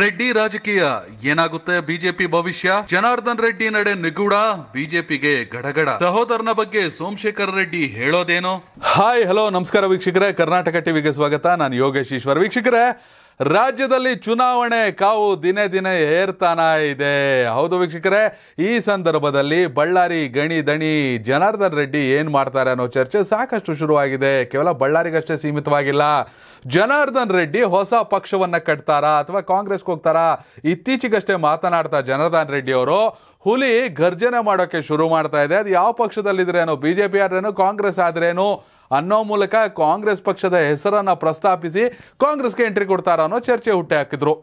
ರೆಡ್ಡಿ ರಾಜಕೀಯ ಏನಾಗುತ್ತೆ ಬಿಜೆಪಿ ಭವಿಷ್ಯ ಜನಾರ್ದನ್ ರೆಡ್ಡಿ ನಡೆ ನಿಗೂಢ ಬಿಜೆಪಿಗೆ ಗಡಗಡ ಸಹೋದರನ ಬಗ್ಗೆ ಸೋಮಶೇಖರ್ ರೆಡ್ಡಿ ಹೇಳೋದೇನು ಹಾಯ್ ಹಲೋ ನಮಸ್ಕಾರ ವೀಕ್ಷಕರೇ ಕರ್ನಾಟಕ ಟಿವಿಗೆ ಸ್ವಾಗತ ನಾನು ಯೋಗೇಶ್ ಈಶ್ವರ್ ವೀಕ್ಷಕರೇ ರಾಜ್ಯದಲ್ಲಿ ಚುನಾವಣೆ ಕಾವು ದಿನೇ ದಿನೇ ಏರ್ತಾನ ಇದೆ ಹೌದು ವೀಕ್ಷಕರೇ ಈ ಸಂದರ್ಭದಲ್ಲಿ ಬಳ್ಳಾರಿ ಗಣಿ ದಣಿ ಜನಾರ್ದನ್ ರೆಡ್ಡಿ ಏನು ಮಾಡ್ತಾರೆ ಅನ್ನೋ ಚರ್ಚೆ ಸಾಕಷ್ಟು ಶುರುವಾಗಿದೆ ಕೇವಲ ಬಳ್ಳಾರಿಗಷ್ಟೇ ಸೀಮಿತವಾಗಿಲ್ಲ ಜನಾರ್ದನ್ ರೆಡ್ಡಿ ಹೊಸ ಪಕ್ಷವನ್ನ ಕಟ್ತಾರಾ ಅಥವಾ ಕಾಂಗ್ರೆಸ್ಗೆ ಹೋಗ್ತಾರಾ ಇತ್ತೀಚೆಗಷ್ಟೇ ಮಾತನಾಡ್ತಾ ಜನಾರ್ದನ್ ರೆಡ್ಡಿ ಅವರು ಹುಲಿ ಗರ್ಜನೆ ಮಾಡೋಕೆ ಶುರು ಮಾಡ್ತಾ ಇದೆ ಅದು ಯಾವ ಪಕ್ಷದಲ್ಲಿದ್ರೇನು ಬಿಜೆಪಿ ಆದ್ರೇನು ಕಾಂಗ್ರೆಸ್ ಆದ್ರೇನು ಅನ್ನೋ ಮೂಲಕ ಕಾಂಗ್ರೆಸ್ ಪಕ್ಷದ ಹೆಸರನ್ನು ಪ್ರಸ್ತಾಪಿಸಿ ಕಾಂಗ್ರೆಸ್ಗೆ ಎಂಟ್ರಿ ಕೊಡ್ತಾರ ಅನ್ನೋ ಚರ್ಚೆ ಹುಟ್ಟೆ ಹಾಕಿದ್ರು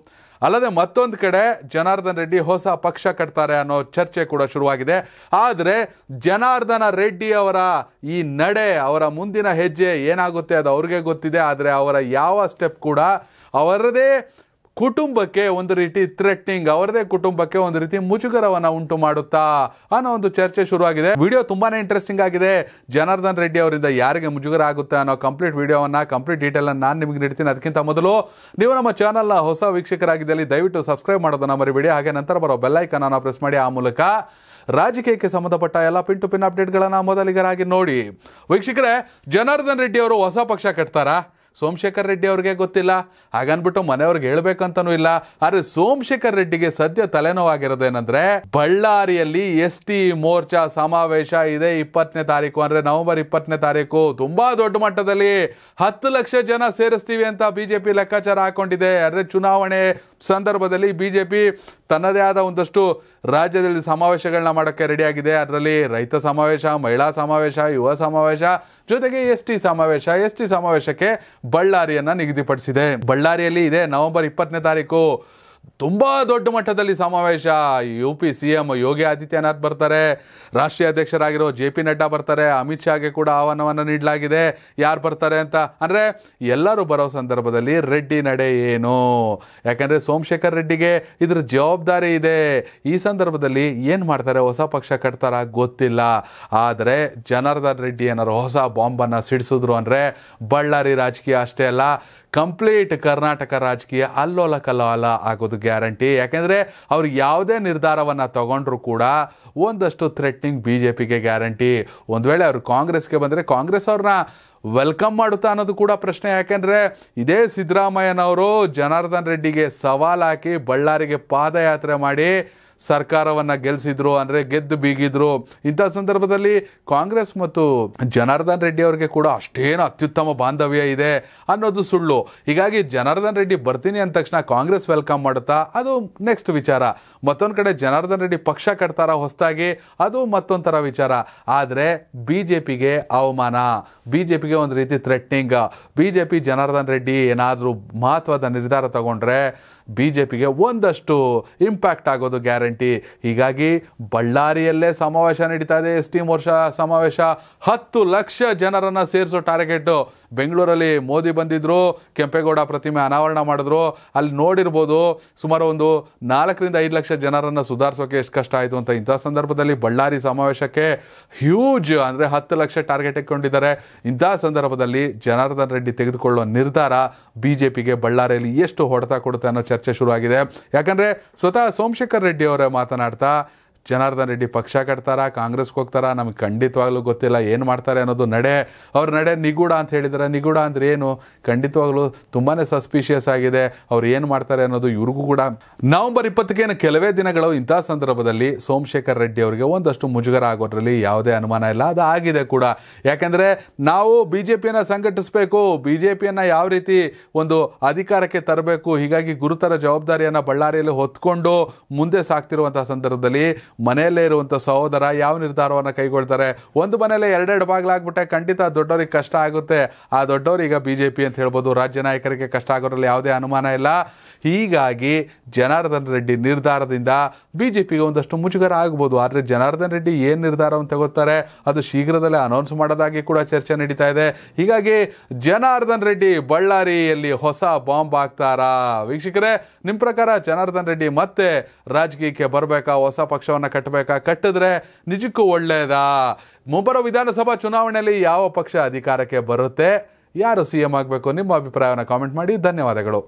ಅಲ್ಲದೆ ಮತ್ತೊಂದು ಕಡೆ ಜನಾರ್ದನ್ ರೆಡ್ಡಿ ಹೊಸ ಪಕ್ಷ ಕಟ್ತಾರೆ ಅನ್ನೋ ಚರ್ಚೆ ಕೂಡ ಶುರುವಾಗಿದೆ ಆದರೆ ಜನಾರ್ದನ ರೆಡ್ಡಿ ಅವರ ಈ ನಡೆ ಅವರ ಮುಂದಿನ ಹೆಜ್ಜೆ ಏನಾಗುತ್ತೆ ಅದು ಅವ್ರಿಗೆ ಗೊತ್ತಿದೆ ಆದರೆ ಅವರ ಯಾವ ಸ್ಟೆಪ್ ಕೂಡ ಅವರದೇ ಕುಟುಂಬಕ್ಕೆ ಒಂದು ರೀತಿ ಥ್ರೆಟ್ನಿಂಗ್ ಅವರದೇ ಕುಟುಂಬಕ್ಕೆ ಒಂದು ರೀತಿ ಮುಜುಗರವನ್ನ ಉಂಟು ಮಾಡುತ್ತಾ ಅನ್ನೋ ಒಂದು ಚರ್ಚೆ ಶುರುವಾಗಿದೆ ವಿಡಿಯೋ ತುಂಬಾನೇ ಇಂಟ್ರೆಸ್ಟಿಂಗ್ ಆಗಿದೆ ಜನಾರ್ದನ್ ರೆಡ್ಡಿ ಅವರಿಂದ ಯಾರಿಗೆ ಮುಜುಗರ ಆಗುತ್ತೆ ಅನ್ನೋ ಕಂಪ್ಲೀಟ್ ವಿಡಿಯೋವನ್ನು ಕಂಪ್ಲೀಟ್ ಡೀಟೇಲ್ ನಾನು ನಿಮಗೆ ನೀಡ್ತೀನಿ ಅದಕ್ಕಿಂತ ಮೊದಲು ನೀವು ನಮ್ಮ ಚಾನಲ್ನ ಹೊಸ ವೀಕ್ಷಕರಾಗಿದ್ದಲ್ಲಿ ದಯವಿಟ್ಟು ಸಬ್ಸ್ಕ್ರೈಬ್ ಮಾಡೋದನ್ನ ವಿಡಿಯೋ ಹಾಗೆ ನಂತರ ಬರೋ ಬೆಲ್ಲೈಕನ್ ಅನ್ನು ಪ್ರೆಸ್ ಮಾಡಿ ಆ ಮೂಲಕ ರಾಜಕೀಯಕ್ಕೆ ಸಂಬಂಧಪಟ್ಟ ಎಲ್ಲ ಪಿನ್ ಟು ಪಿನ್ ಅಪ್ಡೇಟ್ಗಳನ್ನು ಮೊದಲಿಗರಾಗಿ ನೋಡಿ ವೀಕ್ಷಕರೇ ಜನಾರ್ದನ್ ರೆಡ್ಡಿ ಅವರು ಹೊಸ ಪಕ್ಷ ಕಟ್ತಾರಾ ಸೋಮಶೇಖರ್ ರೆಡ್ಡಿ ಅವ್ರಿಗೆ ಗೊತ್ತಿಲ್ಲ ಹಾಗನ್ಬಿಟ್ಟು ಮನೆಯವ್ರಿಗೆ ಹೇಳ್ಬೇಕಂತನೂ ಇಲ್ಲ ಆದರೆ ಸೋಮಶೇಖರ್ ರೆಡ್ಡಿಗೆ ಸದ್ಯ ತಲೆನೋವಾಗಿರೋದು ಏನಂದ್ರೆ ಬಳ್ಳಾರಿಯಲ್ಲಿ ಎಸ್ ಟಿ ಮೋರ್ಚಾ ಸಮಾವೇಶ ಇದೆ ಇಪ್ಪತ್ತನೇ ತಾರೀಕು ಅಂದ್ರೆ ನವೆಂಬರ್ ಇಪ್ಪತ್ತನೇ ತಾರೀಕು ತುಂಬಾ ದೊಡ್ಡ ಮಟ್ಟದಲ್ಲಿ ಹತ್ತು ಲಕ್ಷ ಜನ ಸೇರಿಸ್ತೀವಿ ಅಂತ ಬಿಜೆಪಿ ಲೆಕ್ಕಾಚಾರ ಹಾಕೊಂಡಿದೆ ಅಂದ್ರೆ ಚುನಾವಣೆ ಸಂದರ್ಭದಲ್ಲಿ ಬಿಜೆಪಿ ತನ್ನದೇ ಆದ ಒಂದಷ್ಟು ರಾಜ್ಯದಲ್ಲಿ ಸಮಾವೇಶಗಳನ್ನ ಮಾಡೋಕ್ಕೆ ಆಗಿದೆ ಅದರಲ್ಲಿ ರೈತ ಸಮಾವೇಶ ಮಹಿಳಾ ಸಮಾವೇಶ ಯುವ ಸಮಾವೇಶ ಜೊತೆಗೆ ಎಸ್ ಟಿ ಸಮಾವೇಶ ಎಸ್ ಟಿ ಸಮಾವೇಶಕ್ಕೆ ಬಳ್ಳಾರಿಯನ್ನ ನಿಗದಿಪಡಿಸಿದೆ ಬಳ್ಳಾರಿಯಲ್ಲಿ ಇದೆ ನವೆಂಬರ್ ಇಪ್ಪತ್ತನೇ ತಾರೀಕು ತುಂಬ ದೊಡ್ಡ ಮಟ್ಟದಲ್ಲಿ ಸಮಾವೇಶ U P C M Yogi Adityanath ಬರ್ತಾರೆ ರಾಷ್ಟ್ರೀಯ ಅಧ್ಯಕ್ಷರಾಗಿರೋ ಜೆ ಪಿ ನಡ್ಡಾ ಬರ್ತಾರೆ ಅಮಿತ್ ಶಾಗೆ ಕೂಡ ಆಹ್ವಾನವನ್ನು ನೀಡಲಾಗಿದೆ ಯಾರು ಬರ್ತಾರೆ ಅಂತ ಅಂದರೆ ಎಲ್ಲರೂ ಬರೋ ಸಂದರ್ಭದಲ್ಲಿ ರೆಡ್ಡಿ ನಡೆ ಏನು ಯಾಕೆಂದರೆ ಸೋಮಶೇಖರ್ ರೆಡ್ಡಿಗೆ ಇದರ ಜವಾಬ್ದಾರಿ ಇದೆ ಈ ಸಂದರ್ಭದಲ್ಲಿ ಏನು ಮಾಡ್ತಾರೆ ಹೊಸ ಪಕ್ಷ ಕಟ್ತಾರ ಗೊತ್ತಿಲ್ಲ ಆದರೆ ಜನಾರ್ದನ್ ರೆಡ್ಡಿ ಏನಾದ್ರು ಹೊಸ ಬಾಂಬನ್ನು ಸಿಡಿಸಿದ್ರು ಅಂದರೆ ಬಳ್ಳಾರಿ ರಾಜಕೀಯ ಅಷ್ಟೇ ಅಲ್ಲ ಕಂಪ್ಲೀಟ್ ಕರ್ನಾಟಕ ರಾಜಕೀಯ ಅಲ್ಲೋಲ ಕಲ್ಲೋಲ ಆಗೋದು ಗ್ಯಾರಂಟಿ ಯಾಕೆಂದರೆ ಅವ್ರು ಯಾವುದೇ ನಿರ್ಧಾರವನ್ನು ತಗೊಂಡ್ರು ಕೂಡ ಒಂದಷ್ಟು ಥ್ರೆಟ್ನಿಂಗ್ ಬಿ ಜೆ ಪಿಗೆ ಗ್ಯಾರಂಟಿ ಒಂದು ವೇಳೆ ಅವರು ಕಾಂಗ್ರೆಸ್ಗೆ ಬಂದರೆ ಕಾಂಗ್ರೆಸ್ ಅವ್ರನ್ನ ವೆಲ್ಕಮ್ ಮಾಡುತ್ತಾ ಅನ್ನೋದು ಕೂಡ ಪ್ರಶ್ನೆ ಯಾಕೆಂದರೆ ಇದೇ ಸಿದ್ದರಾಮಯ್ಯನವರು ಜನಾರ್ದನ್ ರೆಡ್ಡಿಗೆ ಸವಾಲು ಹಾಕಿ ಬಳ್ಳಾರಿಗೆ ಪಾದಯಾತ್ರೆ ಮಾಡಿ ಸರ್ಕಾರವನ್ನು ಗೆಲ್ಲಿಸಿದ್ರು ಅಂದರೆ ಗೆದ್ದು ಬೀಗಿದ್ರು ಇಂಥ ಸಂದರ್ಭದಲ್ಲಿ ಕಾಂಗ್ರೆಸ್ ಮತ್ತು ಜನಾರ್ದನ್ ರೆಡ್ಡಿ ಅವರಿಗೆ ಕೂಡ ಅಷ್ಟೇನು ಅತ್ಯುತ್ತಮ ಬಾಂಧವ್ಯ ಇದೆ ಅನ್ನೋದು ಸುಳ್ಳು ಹೀಗಾಗಿ ಜನಾರ್ದನ್ ರೆಡ್ಡಿ ಬರ್ತೀನಿ ಅಂದ ತಕ್ಷಣ ಕಾಂಗ್ರೆಸ್ ವೆಲ್ಕಮ್ ಮಾಡುತ್ತಾ ಅದು ನೆಕ್ಸ್ಟ್ ವಿಚಾರ ಮತ್ತೊಂದು ಕಡೆ ಜನಾರ್ದನ್ ರೆಡ್ಡಿ ಪಕ್ಷ ಕಟ್ತಾರ ಹೊಸದಾಗಿ ಅದು ಮತ್ತೊಂಥರ ವಿಚಾರ ಆದರೆ ಬಿ ಜೆ ಪಿಗೆ ಅವಮಾನ ಬಿ ಜೆ ಪಿಗೆ ಒಂದು ರೀತಿ threatening B J P Janardhan Reddy ಏನಾದರೂ ಮಹತ್ವದ ನಿರ್ಧಾರ ತಗೊಂಡ್ರೆ ಬಿ ಜೆ ಪಿಗೆ ಒಂದಷ್ಟು ಇಂಪ್ಯಾಕ್ಟ್ ಆಗೋದು ಗ್ಯಾರಂಟಿ ಹೀಗಾಗಿ ಬಳ್ಳಾರಿಯಲ್ಲೇ ಸಮಾವೇಶ ನಡೀತಾ ಇದೆ ಎಸ್ ಟಿ ಮೋರ್ಚಾ ಸಮಾವೇಶ ಹತ್ತು ಲಕ್ಷ ಜನರನ್ನು ಸೇರಿಸೋ ಟಾರ್ಗೆಟು ಬೆಂಗಳೂರಲ್ಲಿ ಮೋದಿ ಬಂದಿದ್ದರು ಕೆಂಪೇಗೌಡ ಪ್ರತಿಮೆ ಅನಾವರಣ ಮಾಡಿದ್ರು ಅಲ್ಲಿ ನೋಡಿರ್ಬೋದು ಸುಮಾರು ಒಂದು ನಾಲ್ಕರಿಂದ ಐದು ಲಕ್ಷ ಜನರನ್ನು ಸುಧಾರಿಸೋಕೆ ಎಷ್ಟು ಕಷ್ಟ ಆಯಿತು ಅಂತ ಇಂಥ ಸಂದರ್ಭದಲ್ಲಿ ಬಳ್ಳಾರಿ ಸಮಾವೇಶಕ್ಕೆ ಹ್ಯೂಜ್ ಅಂದರೆ ಹತ್ತು ಲಕ್ಷ ಟಾರ್ಗೆಟ್ ಇಟ್ಕೊಂಡಿದ್ದಾರೆ ಇಂಥ ಸಂದರ್ಭದಲ್ಲಿ ಜನಾರ್ದನ್ ರೆಡ್ಡಿ ತೆಗೆದುಕೊಳ್ಳುವ ನಿರ್ಧಾರ ಬಿ ಜೆ ಪಿಗೆ ಬಳ್ಳಾರಿಯಲ್ಲಿ ಎಷ್ಟು ಹೊಡೆತ ಕೊಡುತ್ತೆ ಅನ್ನೋ ಚರ್ಚೆ ಚರ್ಚೆ ಶುರುವಾಗಿದೆ ಯಾಕಂದ್ರೆ ಸ್ವತಃ ಸೋಮಶೇಖರ್ ರೆಡ್ಡಿ ಅವರೇ ಮಾತನಾಡ್ತಾ ಜನಾರ್ದನ್ ರೆಡ್ಡಿ ಪಕ್ಷ ಕಟ್ತಾರಾ ಕಾಂಗ್ರೆಸ್ಗೆ ಹೋಗ್ತಾರಾ ನಮ್ಗೆ ಖಂಡಿತವಾಗ್ಲೂ ಗೊತ್ತಿಲ್ಲ ಏನು ಮಾಡ್ತಾರೆ ಅನ್ನೋದು ನಡೆ ಅವ್ರ ನಡೆ ನಿಗೂಢ ಅಂತ ಹೇಳಿದ್ರೆ ನಿಗೂಢ ಅಂದ್ರೆ ಏನು ಖಂಡಿತವಾಗ್ಲೂ ತುಂಬಾ ಸಸ್ಪಿಷಿಯಸ್ ಆಗಿದೆ ಅವ್ರು ಏನು ಮಾಡ್ತಾರೆ ಅನ್ನೋದು ಇವ್ರಿಗೂ ಕೂಡ ನವಂಬರ್ ಇಪ್ಪತ್ತಕ್ಕೇನು ಕೆಲವೇ ದಿನಗಳು ಇಂಥ ಸಂದರ್ಭದಲ್ಲಿ ಸೋಮಶೇಖರ್ ರೆಡ್ಡಿ ಅವರಿಗೆ ಒಂದಷ್ಟು ಮುಜುಗರ ಆಗೋದ್ರಲ್ಲಿ ಯಾವುದೇ ಅನುಮಾನ ಇಲ್ಲ ಅದು ಆಗಿದೆ ಕೂಡ ಯಾಕೆಂದರೆ ನಾವು ಬಿ ಜೆ ಪಿಯನ್ನು ಸಂಘಟಿಸಬೇಕು ಬಿ ಜೆ ಪಿಯನ್ನು ಯಾವ ರೀತಿ ಒಂದು ಅಧಿಕಾರಕ್ಕೆ ತರಬೇಕು ಹೀಗಾಗಿ ಗುರುತರ ಜವಾಬ್ದಾರಿಯನ್ನು ಬಳ್ಳಾರಿಯಲ್ಲಿ ಹೊತ್ಕೊಂಡು ಮುಂದೆ ಸಾಕ್ತಿರುವಂತಹ ಸಂದರ್ಭದಲ್ಲಿ ಮನೆಯಲ್ಲೇ ಇರುವಂಥ ಸಹೋದರ ಯಾವ ನಿರ್ಧಾರವನ್ನು ಕೈಗೊಳ್ತಾರೆ ಒಂದು ಮನೆಯಲ್ಲೇ ಎರಡೆರಡು ಬಾಗಿಲಾಗ್ಬಿಟ್ಟೆ ಖಂಡಿತ ದೊಡ್ಡವರಿಗೆ ಕಷ್ಟ ಆಗುತ್ತೆ ಆ ದೊಡ್ಡವರು ಈಗ ಬಿ ಜೆ ಪಿ ಅಂತ ಹೇಳ್ಬೋದು ರಾಜ್ಯ ನಾಯಕರಿಗೆ ಕಷ್ಟ ಆಗೋದ್ರಲ್ಲಿ ಯಾವುದೇ ಅನುಮಾನ ಇಲ್ಲ ಹೀಗಾಗಿ ಜನಾರ್ದನ್ ರೆಡ್ಡಿ ನಿರ್ಧಾರದಿಂದ ಬಿ ಜೆ ಪಿಗೆ ಒಂದಷ್ಟು ಮುಜುಗರ ಆಗ್ಬೋದು ಆದರೆ ಜನಾರ್ದನ್ ರೆಡ್ಡಿ ಏನು ನಿರ್ಧಾರವನ್ನು ತಗೋತಾರೆ ಅದು ಶೀಘ್ರದಲ್ಲೇ ಅನೌನ್ಸ್ ಮಾಡೋದಾಗಿ ಕೂಡ ಚರ್ಚೆ ನಡೀತಾ ಇದೆ ಹೀಗಾಗಿ ಜನಾರ್ದನ್ ರೆಡ್ಡಿ ಬಳ್ಳಾರಿಯಲ್ಲಿ ಹೊಸ ಬಾಂಬ್ ಹಾಕ್ತಾರಾ ವೀಕ್ಷಕರೇ ನಿಮ್ಮ ಪ್ರಕಾರ ಜನಾರ್ದನ್ ರೆಡ್ಡಿ ಮತ್ತೆ ರಾಜಕೀಯಕ್ಕೆ ಬರಬೇಕಾ ಹೊಸ ಪಕ್ಷವನ್ನು ಪಕ್ಷವನ್ನು ಕಟ್ಟಬೇಕಾ ಕಟ್ಟಿದ್ರೆ ನಿಜಕ್ಕೂ ಒಳ್ಳೆಯದಾ ಮುಂಬರೋ ವಿಧಾನಸಭಾ ಚುನಾವಣೆಯಲ್ಲಿ ಯಾವ ಪಕ್ಷ ಅಧಿಕಾರಕ್ಕೆ ಬರುತ್ತೆ ಯಾರು ಸಿ ಎಂ ಆಗಬೇಕು ನಿಮ್ಮ ಅಭಿಪ್ರಾಯವನ್ನು ಕಾಮೆಂಟ್ ಮಾಡಿ ಧನ್ಯವಾದಗಳು